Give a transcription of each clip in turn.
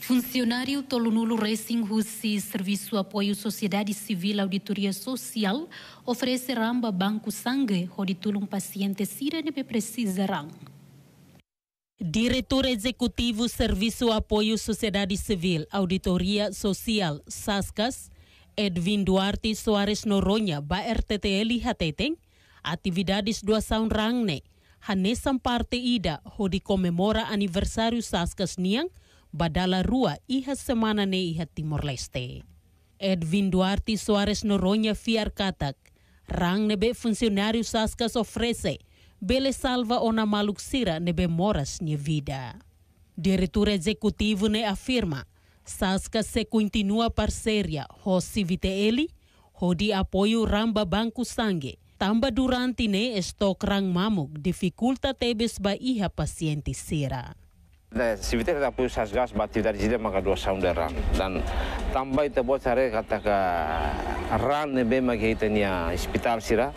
Funcionário Tolunulo Racing Husi, Serviço Apoio Sociedade Civil Auditoria Social, oferece ramba banco sangue, roditula um paciente sirene precisa rang. Diretor Executivo Serviço Apoio Sociedade Civil Auditoria Social, SASCAS, Edwin Duarte Soares Noronha, BRTTL Hateteng, atividades doação rangne, Hanesam Parte Ida, hodi comemora aniversário SASCAS Niang, badala rua iha semana ne iha Timor Leste. Edwin Duarte Suarez Noronha fiar katak, rang nebe funcionário Saskas ofrece, bele salva ona maluk sira nebe moras ne vida. Diretor executivo ne afirma, Saskas se continua parceria ho civite eli, ho di apoio ramba banco sangue, tamba durante ne estok rang mamuk dificulta tebes ba iha paciente sira. 全てがプーサスがバッティダリジでマカドサウンダラン。Dan tambah itu buat saya katakan ran nebe magi itu nia hospital sira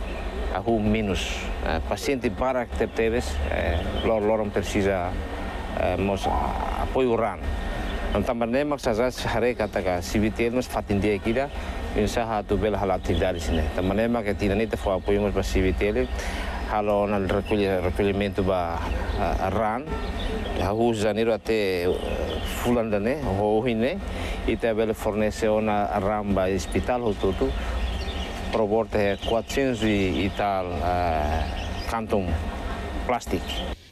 aku minus. E, Pasien di barak tertebes e, lor loron persisa e, mos apoio ran. Dan tambah nemak saja saya katakan sivitel mas fatin dia kira. Insa hatu bel halat tidak di sini. Tambah nemak ketina ni tefu apoio mas pasivitel halo nel raccoglimento ba ran haus zaniro ate ho hine ite bel fornese ona ramba hospital tutu proporte 400 ital kantung plastik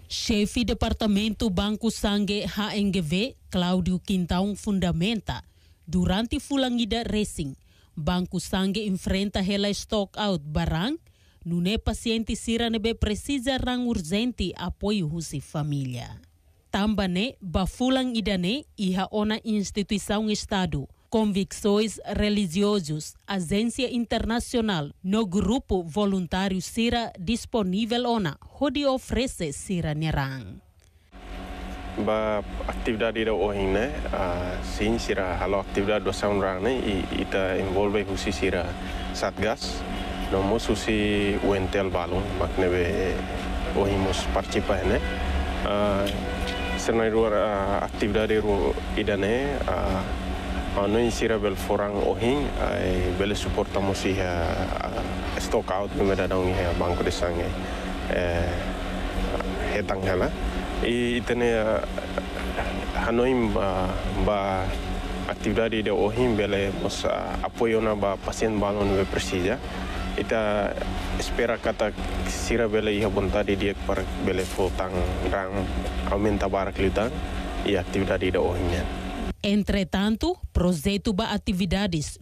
Chefe Departamento Banco Sangue HNGV, Claudio Quintão, fundamenta. Durante Fulangida Racing, Banco Sangue enfrenta rela stock out barang Nune sira nebe precisa rang urgenti apoio husi familiya. Tambane bafulang idane iha ona instituição Estado, convicções religiosos, agencia internacional, no grupo voluntário Sira disponível ona, hodi ofrece Sira Nerang. ba atividade da ohin ne, sin sira halo aktividad do rang ne ita involve husi sira satgas ನಮ್ಮ ಸುಸಿ maknebe ಬಾಲು ಮಕ್ಕನವೆ ಒಹಿಮುಸ್ ಪರ್ಚಿಪಹನೆ ruar ah, aktif dari ru idane ah, anu insira bel forang ohing ai ah, eh, bel support tamusi ha stock out me dadang ha bangko desange hetang eh, hala i itene hanoim ba aktividade de ohim bele mos apoio na ba pasien balon ve persija ita espera kata sira bele iha tadi dia par bele fotang rang aumenta baraklita ia atividade da ohinha. Entretanto, projeto ba atividades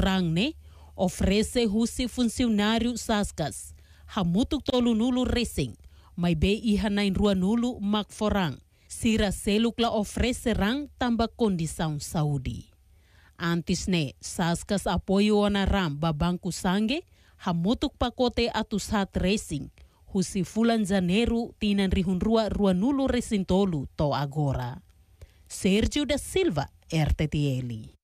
rang ne ofrese husi funcionario saskas hamutuk tolu nulu racing, mai be iha nain rua nulu mak forang. Sira la oferece rang tambah condição Saudi. Antes ne saskas apoio ona ram babanku sange hamutuk pakote atu hat racing husi fulan janeru tinan rihun rua rua nulu resintolu to agora. Sergio da Silva, RTTL.